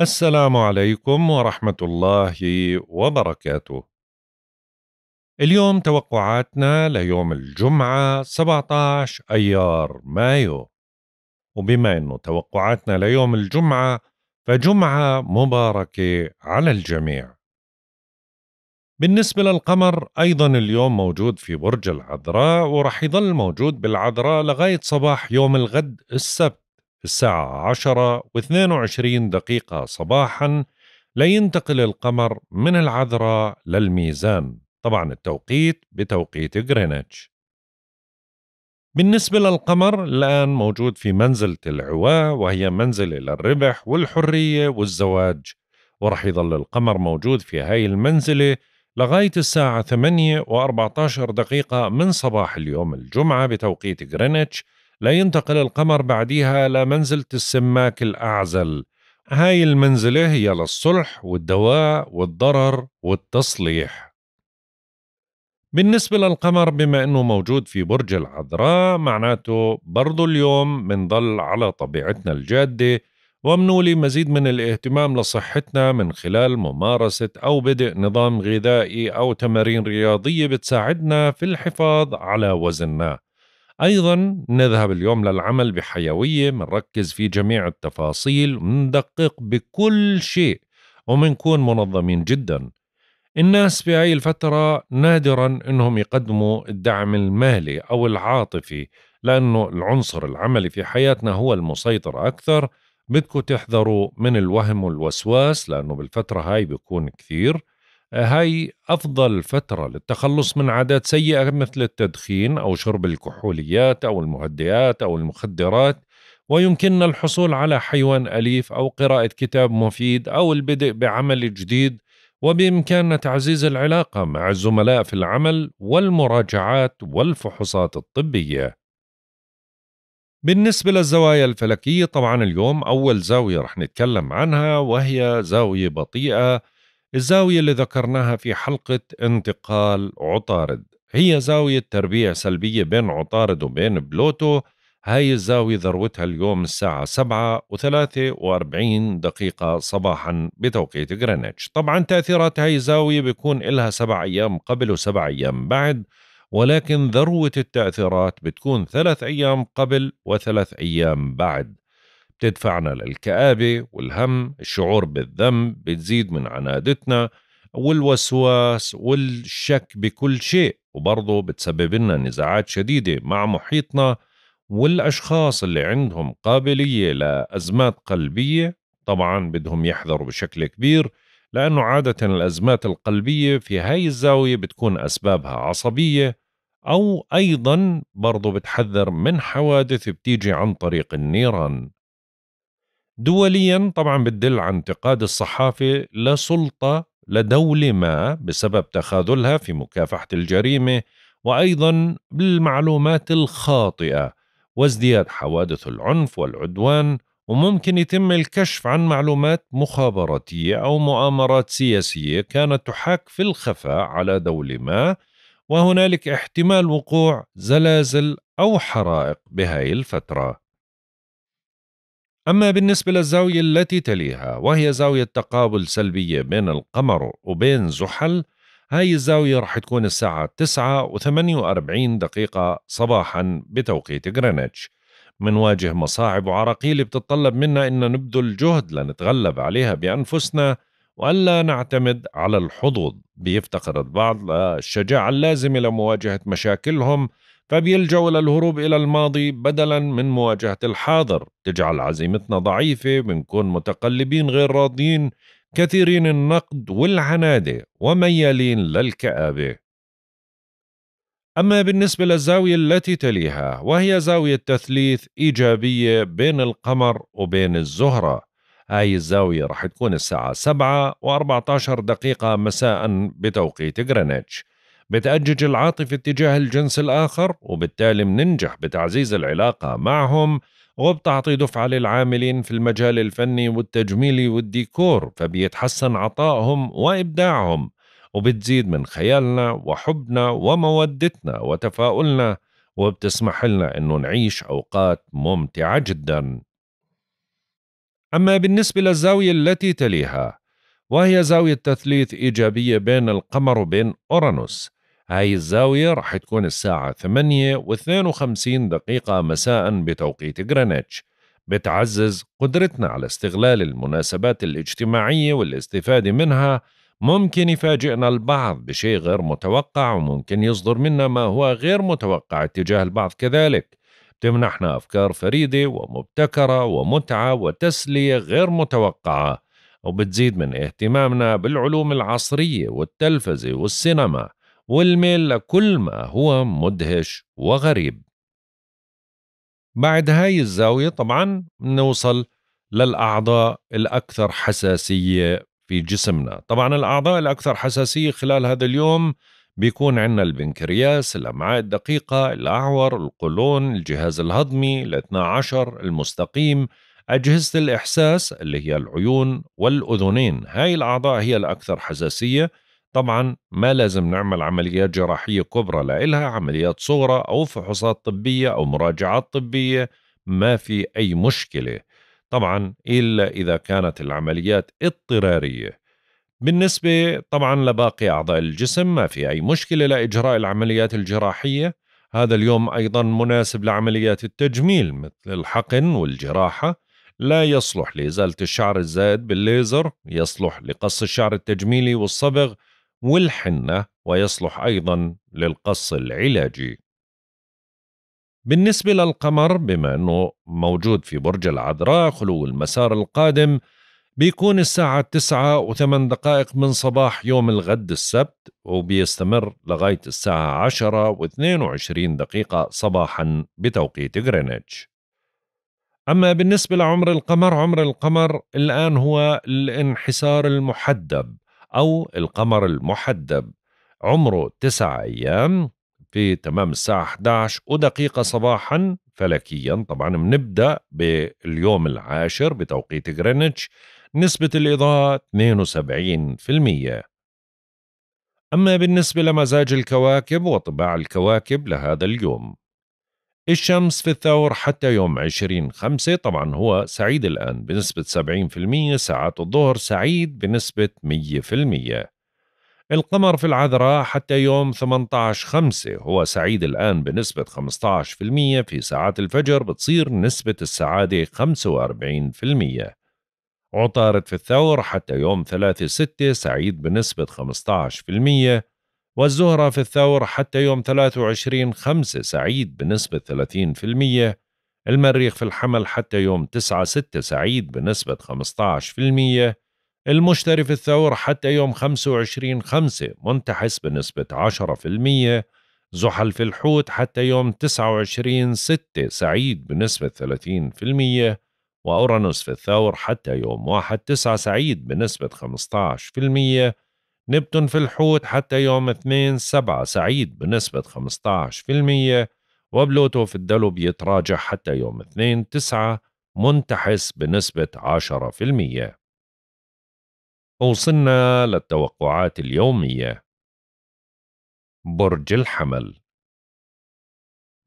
السلام عليكم ورحمة الله وبركاته. اليوم توقعاتنا ليوم الجمعة 17 أيار مايو. وبما أنه توقعاتنا ليوم الجمعة فجمعة مباركة على الجميع. بالنسبة للقمر أيضا اليوم موجود في برج العذراء ورح يظل موجود بالعذراء لغاية صباح يوم الغد السبت في الساعة 10 و22 دقيقة صباحا لينتقل القمر من العذراء للميزان طبعا التوقيت بتوقيت غرينتش بالنسبة للقمر الآن موجود في منزلة العواء وهي منزلة للربح والحرية والزواج ورح يظل القمر موجود في هاي المنزلة لغاية الساعة 8 و14 دقيقة من صباح اليوم الجمعة بتوقيت غرينتش لا ينتقل القمر بعديها لمنزلة السماك الأعزل هاي المنزلة هي للصلح والدواء والضرر والتصليح بالنسبة للقمر بما أنه موجود في برج العذراء معناته برضو اليوم منضل على طبيعتنا الجادة ومنولي مزيد من الاهتمام لصحتنا من خلال ممارسة أو بدء نظام غذائي أو تمارين رياضية بتساعدنا في الحفاظ على وزننا أيضا نذهب اليوم للعمل بحيوية منركز في جميع التفاصيل مندقق بكل شيء ومنكون منظمين جدا الناس في هاي الفترة نادرا انهم يقدموا الدعم المالي او العاطفي لانه العنصر العملي في حياتنا هو المسيطر اكثر بدكم تحذروا من الوهم والوسواس لانه بالفترة هاي بيكون كثير هاي أفضل فترة للتخلص من عادات سيئة مثل التدخين أو شرب الكحوليات أو المهدئات أو المخدرات ويمكننا الحصول على حيوان أليف أو قراءة كتاب مفيد أو البدء بعمل جديد وبإمكاننا تعزيز العلاقة مع الزملاء في العمل والمراجعات والفحوصات الطبية. بالنسبة للزوايا الفلكية طبعا اليوم أول زاوية رح نتكلم عنها وهي زاوية بطيئة الزاوية اللي ذكرناها في حلقة انتقال عطارد هي زاوية تربيع سلبية بين عطارد وبين بلوتو هاي الزاوية ذروتها اليوم الساعة سبعة وثلاثة وأربعين دقيقة صباحا بتوقيت غرينتش طبعا تأثيرات هاي الزاوية بيكون إلها سبع أيام قبل وسبع أيام بعد ولكن ذروة التأثيرات بتكون ثلاث أيام قبل وثلاث أيام بعد بتدفعنا للكآبة والهم الشعور بالذنب بتزيد من عنادتنا والوسواس والشك بكل شيء وبرضه بتسبب لنا نزاعات شديدة مع محيطنا والأشخاص اللي عندهم قابلية لأزمات قلبية طبعا بدهم يحذروا بشكل كبير لأنه عادة الأزمات القلبية في هاي الزاوية بتكون أسبابها عصبية أو أيضا برضو بتحذر من حوادث بتيجي عن طريق النيران دوليا طبعا بتدل عن انتقاد الصحافة لسلطة لدولة ما بسبب تخاذلها في مكافحة الجريمة وأيضا بالمعلومات الخاطئة وازدياد حوادث العنف والعدوان وممكن يتم الكشف عن معلومات مخابراتية أو مؤامرات سياسية كانت تحاك في الخفاء على دولة ما وهنالك احتمال وقوع زلازل أو حرائق بهاي الفترة أما بالنسبة للزاوية التي تليها وهي زاوية تقابل سلبية بين القمر وبين زحل هاي الزاوية رح تكون الساعة 9 و 48 دقيقة صباحا بتوقيت غرينتش منواجه مصاعب وعراقيل بتتطلب منا إن نبذل جهد لنتغلب عليها بأنفسنا وألا نعتمد على الحظوظ بيفتقر البعض للشجاعة اللازمة لمواجهة مشاكلهم فبيلجأوا للهروب إلى الماضي بدلا من مواجهة الحاضر تجعل عزيمتنا ضعيفة بنكون متقلبين غير راضيين كثيرين النقد والعنادة وميالين للكآبة أما بالنسبة للزاوية التي تليها وهي زاوية تثليث إيجابية بين القمر وبين الزهرة هاي الزاوية رح تكون الساعة 7 و14 دقيقة مساء بتوقيت غرينتش بتأجج العاطفة تجاه الجنس الآخر وبالتالي مننجح بتعزيز العلاقة معهم وبتعطي دفعة للعاملين في المجال الفني والتجميلي والديكور فبيتحسن عطائهم وإبداعهم وبتزيد من خيالنا وحبنا ومودتنا وتفاؤلنا وبتسمح لنا أنه نعيش أوقات ممتعة جدا أما بالنسبة للزاوية التي تليها وهي زاوية تثليث إيجابية بين القمر وبين أورانوس هاي الزاوية راح تكون الساعة 8 و52 دقيقة مساء بتوقيت غرينتش بتعزز قدرتنا على استغلال المناسبات الاجتماعية والاستفادة منها ممكن يفاجئنا البعض بشيء غير متوقع وممكن يصدر منا ما هو غير متوقع اتجاه البعض كذلك بتمنحنا أفكار فريدة ومبتكرة ومتعة وتسلية غير متوقعة وبتزيد من اهتمامنا بالعلوم العصرية والتلفزة والسينما والميل لكل ما هو مدهش وغريب بعد هاي الزاوية طبعا نوصل للأعضاء الأكثر حساسية في جسمنا طبعا الأعضاء الأكثر حساسية خلال هذا اليوم بيكون عندنا البنكرياس الأمعاء الدقيقة الأعور القولون الجهاز الهضمي الاثنى عشر المستقيم أجهزة الإحساس اللي هي العيون والأذنين هاي الأعضاء هي الأكثر حساسية طبعا ما لازم نعمل عمليات جراحية كبرى لإلها عمليات صغرى أو فحوصات طبية أو مراجعات طبية ما في أي مشكلة طبعا إلا إذا كانت العمليات اضطرارية بالنسبة طبعا لباقي أعضاء الجسم ما في أي مشكلة لإجراء العمليات الجراحية هذا اليوم أيضا مناسب لعمليات التجميل مثل الحقن والجراحة لا يصلح لإزالة الشعر الزائد بالليزر يصلح لقص الشعر التجميلي والصبغ والحنة ويصلح أيضا للقص العلاجي بالنسبة للقمر بما أنه موجود في برج العذراء خلو المسار القادم بيكون الساعة 9 و8 دقائق من صباح يوم الغد السبت وبيستمر لغاية الساعة 10 و22 دقيقة صباحا بتوقيت غرينتش أما بالنسبة لعمر القمر عمر القمر الآن هو الانحسار المحدب أو القمر المحدب عمره تسعة أيام في تمام الساعة 11 ودقيقة صباحا فلكيا طبعا بنبدأ باليوم العاشر بتوقيت غرينتش نسبة الإضاءة 72% أما بالنسبة لمزاج الكواكب وطباع الكواكب لهذا اليوم الشمس في الثور حتى يوم عشرين خمسة طبعا هو سعيد الآن بنسبة 70% ساعات الظهر سعيد بنسبة 100% القمر في العذراء حتى يوم 18 5 هو سعيد الآن بنسبة 15% في ساعات الفجر بتصير نسبة السعادة 45% عطارد في الثور حتى يوم 3 6 سعيد بنسبة 15% والزهرة في الثور حتى يوم 23 5 سعيد بنسبة 30% المريخ في الحمل حتى يوم 9 6 سعيد بنسبة 15% المشتري في الثور حتى يوم 25 5 منتحس بنسبة 10% زحل في الحوت حتى يوم 29 6 سعيد بنسبة 30% وأورانوس في الثور حتى يوم 1 9 سعيد بنسبة 15% نبتون في الحوت حتى يوم 2 7 سعيد بنسبة 15% وبلوتو في الدلو بيتراجع حتى يوم 2 9 منتحس بنسبة 10% وصلنا للتوقعات اليومية برج الحمل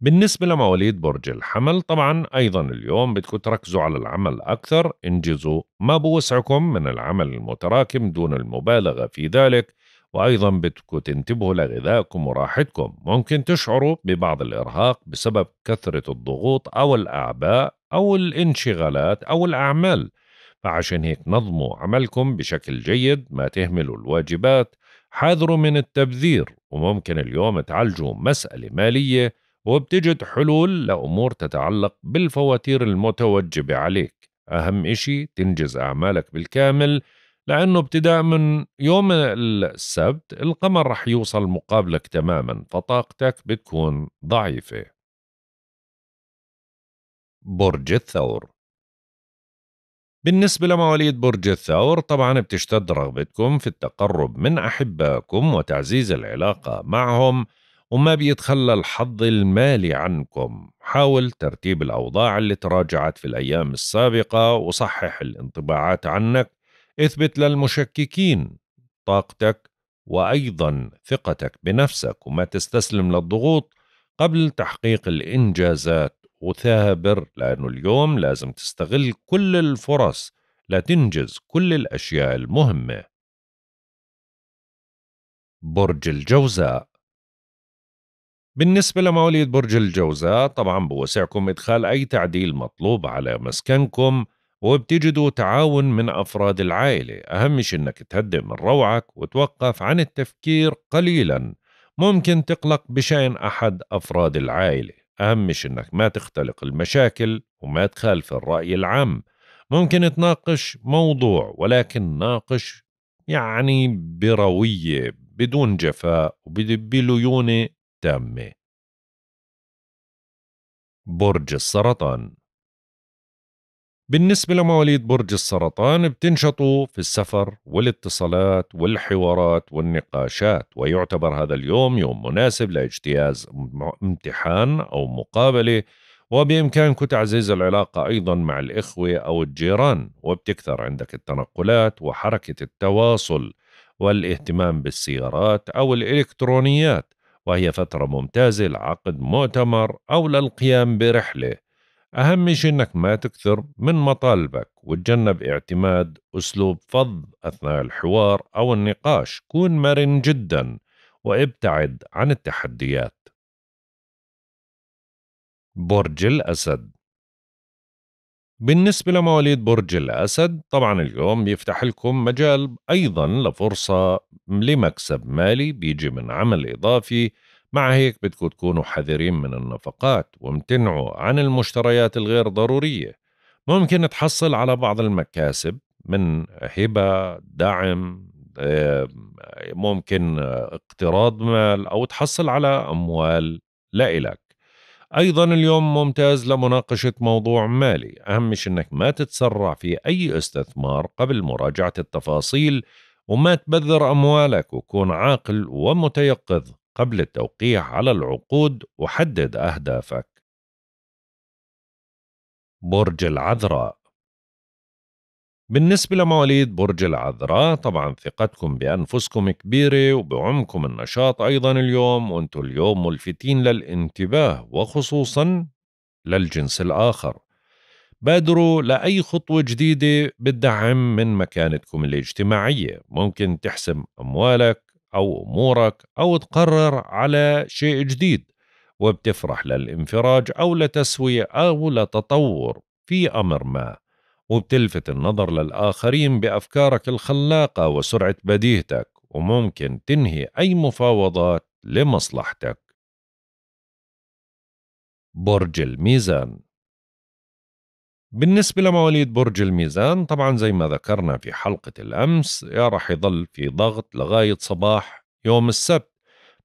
بالنسبة لمواليد برج الحمل طبعا أيضا اليوم بدكم تركزوا على العمل أكثر انجزوا ما بوسعكم من العمل المتراكم دون المبالغة في ذلك وأيضا بدكم تنتبهوا لغذائكم وراحتكم ممكن تشعروا ببعض الإرهاق بسبب كثرة الضغوط أو الأعباء أو الانشغالات أو الأعمال فعشان هيك نظموا عملكم بشكل جيد ما تهملوا الواجبات حاذروا من التبذير وممكن اليوم تعالجوا مسألة مالية وبتجد حلول لأمور تتعلق بالفواتير المتوجبة عليك أهم إشي تنجز أعمالك بالكامل لأنه ابتداء من يوم السبت القمر رح يوصل مقابلك تماما فطاقتك بتكون ضعيفة برج الثور بالنسبة لمواليد برج الثور طبعا بتشتد رغبتكم في التقرب من أحبائكم وتعزيز العلاقة معهم وما بيتخلى الحظ المالي عنكم حاول ترتيب الأوضاع اللي تراجعت في الأيام السابقة وصحح الانطباعات عنك اثبت للمشككين طاقتك وأيضا ثقتك بنفسك وما تستسلم للضغوط قبل تحقيق الإنجازات وثابر لأنه اليوم لازم تستغل كل الفرص لتنجز كل الأشياء المهمة برج الجوزاء بالنسبة لمواليد برج الجوزاء طبعا بوسعكم إدخال أي تعديل مطلوب على مسكنكم وبتجدوا تعاون من أفراد العائلة أهم شيء أنك تهدئ من روعك وتوقف عن التفكير قليلا ممكن تقلق بشأن أحد أفراد العائلة أهم شيء أنك ما تختلق المشاكل وما تخالف الرأي العام ممكن تناقش موضوع ولكن ناقش يعني بروية بدون جفاء وبليونة التامة برج السرطان بالنسبة لمواليد برج السرطان بتنشطوا في السفر والاتصالات والحوارات والنقاشات ويعتبر هذا اليوم يوم مناسب لاجتياز امتحان أو مقابلة وبإمكانكم تعزيز العلاقة أيضا مع الإخوة أو الجيران وبتكثر عندك التنقلات وحركة التواصل والاهتمام بالسيارات أو الإلكترونيات وهي فترة ممتازة لعقد مؤتمر أو للقيام برحلة أهم شيء أنك ما تكثر من مطالبك وتجنب اعتماد أسلوب فض أثناء الحوار أو النقاش كون مرن جدا وابتعد عن التحديات برج الأسد بالنسبة لمواليد برج الأسد طبعا اليوم بيفتح لكم مجال أيضا لفرصة لمكسب مالي بيجي من عمل إضافي مع هيك بدكم تكونوا حذرين من النفقات وامتنعوا عن المشتريات الغير ضرورية ممكن تحصل على بعض المكاسب من هبة دعم ممكن اقتراض مال أو تحصل على أموال لإلك أيضا اليوم ممتاز لمناقشة موضوع مالي أهم شيء أنك ما تتسرع في أي استثمار قبل مراجعة التفاصيل وما تبذر أموالك وكون عاقل ومتيقظ قبل التوقيع على العقود وحدد أهدافك برج العذراء بالنسبة لمواليد برج العذراء طبعا ثقتكم بأنفسكم كبيرة وبعمكم النشاط أيضا اليوم وانتم اليوم ملفتين للانتباه وخصوصا للجنس الآخر بادروا لأي خطوة جديدة بتدعم من مكانتكم الاجتماعية ممكن تحسم أموالك أو أمورك أو تقرر على شيء جديد وبتفرح للانفراج أو لتسوية أو لتطور في أمر ما وبتلفت النظر للآخرين بأفكارك الخلاقة وسرعة بديهتك وممكن تنهي أي مفاوضات لمصلحتك برج الميزان بالنسبة لمواليد برج الميزان طبعا زي ما ذكرنا في حلقة الأمس يا رح يظل في ضغط لغاية صباح يوم السبت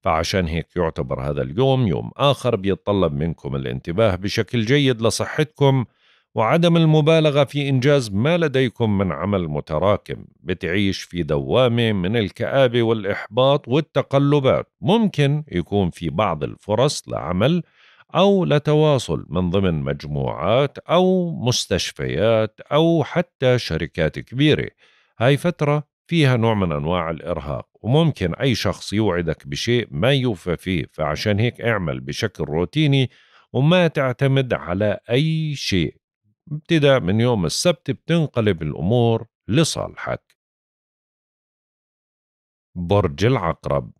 فعشان هيك يعتبر هذا اليوم يوم آخر بيتطلب منكم الانتباه بشكل جيد لصحتكم وعدم المبالغه في انجاز ما لديكم من عمل متراكم بتعيش في دوامه من الكابه والاحباط والتقلبات ممكن يكون في بعض الفرص لعمل او لتواصل من ضمن مجموعات او مستشفيات او حتى شركات كبيره هاي فتره فيها نوع من انواع الارهاق وممكن اي شخص يوعدك بشيء ما يوفى فيه فعشان هيك اعمل بشكل روتيني وما تعتمد على اي شيء ابتداء من يوم السبت بتنقلب الأمور لصالحك برج العقرب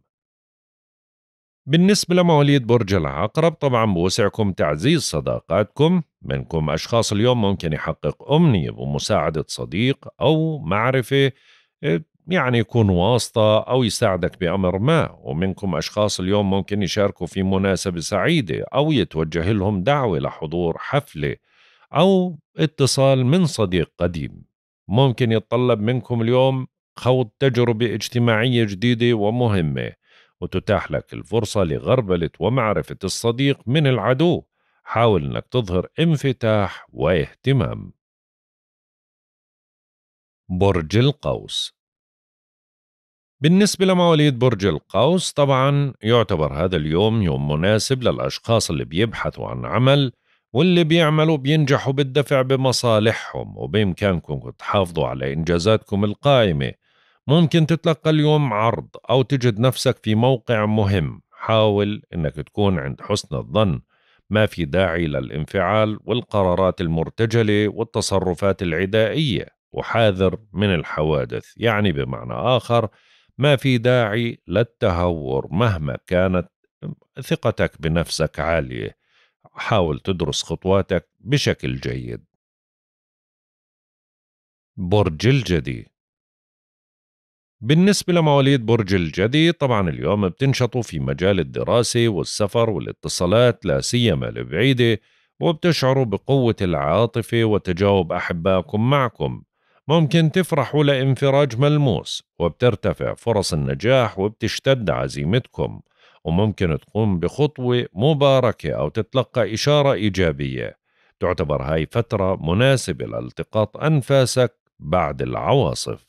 بالنسبة لمواليد برج العقرب طبعا بوسعكم تعزيز صداقاتكم منكم أشخاص اليوم ممكن يحقق أمنية بمساعدة صديق أو معرفة آه، يعني يكون واسطة أو يساعدك بأمر ما ومنكم أشخاص اليوم ممكن يشاركوا في مناسبة سعيدة أو يتوجه لهم دعوة لحضور حفلة أو اتصال من صديق قديم ممكن يتطلب منكم اليوم خوض تجربة اجتماعية جديدة ومهمة وتتاح لك الفرصة لغربلة ومعرفة الصديق من العدو حاول أنك تظهر انفتاح واهتمام برج القوس بالنسبة لمواليد برج القوس طبعا يعتبر هذا اليوم يوم مناسب للأشخاص اللي بيبحثوا عن عمل واللي بيعملوا بينجحوا بالدفع بمصالحهم وبإمكانكم تحافظوا على إنجازاتكم القائمة ممكن تتلقى اليوم عرض أو تجد نفسك في موقع مهم حاول أنك تكون عند حسن الظن ما في داعي للانفعال والقرارات المرتجلة والتصرفات العدائية وحاذر من الحوادث يعني بمعنى آخر ما في داعي للتهور مهما كانت ثقتك بنفسك عالية حاول تدرس خطواتك بشكل جيد برج الجدي بالنسبة لمواليد برج الجدي طبعا اليوم بتنشطوا في مجال الدراسة والسفر والاتصالات لا سيما البعيدة وبتشعروا بقوة العاطفة وتجاوب أحبائكم معكم ممكن تفرحوا لانفراج ملموس وبترتفع فرص النجاح وبتشتد عزيمتكم وممكن تقوم بخطوة مباركة أو تتلقى إشارة إيجابية تعتبر هاي فترة مناسبة لالتقاط أنفاسك بعد العواصف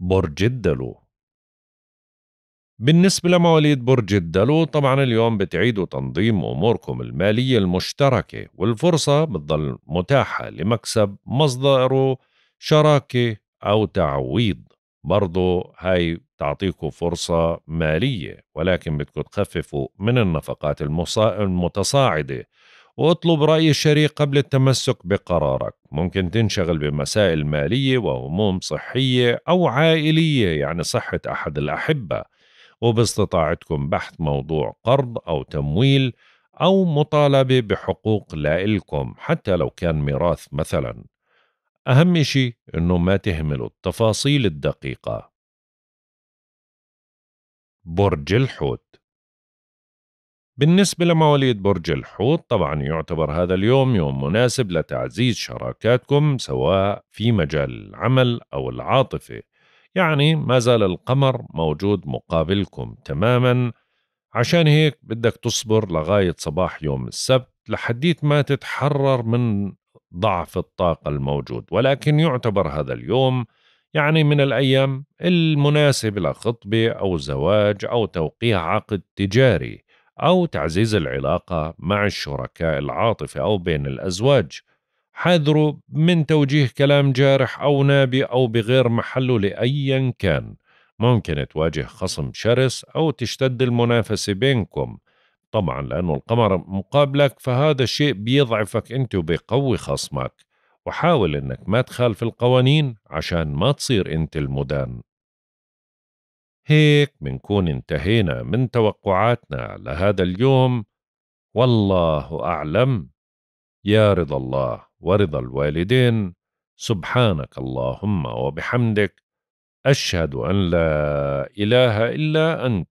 برج الدلو بالنسبة لمواليد برج الدلو طبعا اليوم بتعيدوا تنظيم أموركم المالية المشتركة والفرصة بتضل متاحة لمكسب مصدره شراكة أو تعويض برضو هاي تعطيكم فرصة مالية ولكن بدكم تخففوا من النفقات المتصاعدة واطلب رأي الشريك قبل التمسك بقرارك ممكن تنشغل بمسائل مالية وهموم صحية أو عائلية يعني صحة أحد الأحبة وباستطاعتكم بحث موضوع قرض أو تمويل أو مطالبة بحقوق لإلكم حتى لو كان ميراث مثلاً أهم شيء إنه ما تهملوا التفاصيل الدقيقة برج الحوت بالنسبة لمواليد برج الحوت طبعا يعتبر هذا اليوم يوم مناسب لتعزيز شراكاتكم سواء في مجال العمل أو العاطفة يعني ما زال القمر موجود مقابلكم تماما عشان هيك بدك تصبر لغاية صباح يوم السبت لحديت ما تتحرر من ضعف الطاقة الموجود ولكن يعتبر هذا اليوم يعني من الأيام المناسبة لخطبة أو زواج أو توقيع عقد تجاري أو تعزيز العلاقة مع الشركاء العاطفة أو بين الأزواج حذروا من توجيه كلام جارح أو نابي أو بغير محله لأيا كان ممكن تواجه خصم شرس أو تشتد المنافسة بينكم طبعا لأنه القمر مقابلك فهذا الشيء بيضعفك أنت وبيقوي خصمك وحاول أنك ما تخالف القوانين عشان ما تصير أنت المدان هيك بنكون انتهينا من توقعاتنا لهذا اليوم والله أعلم يا رضا الله ورضا الوالدين سبحانك اللهم وبحمدك أشهد أن لا إله إلا أنت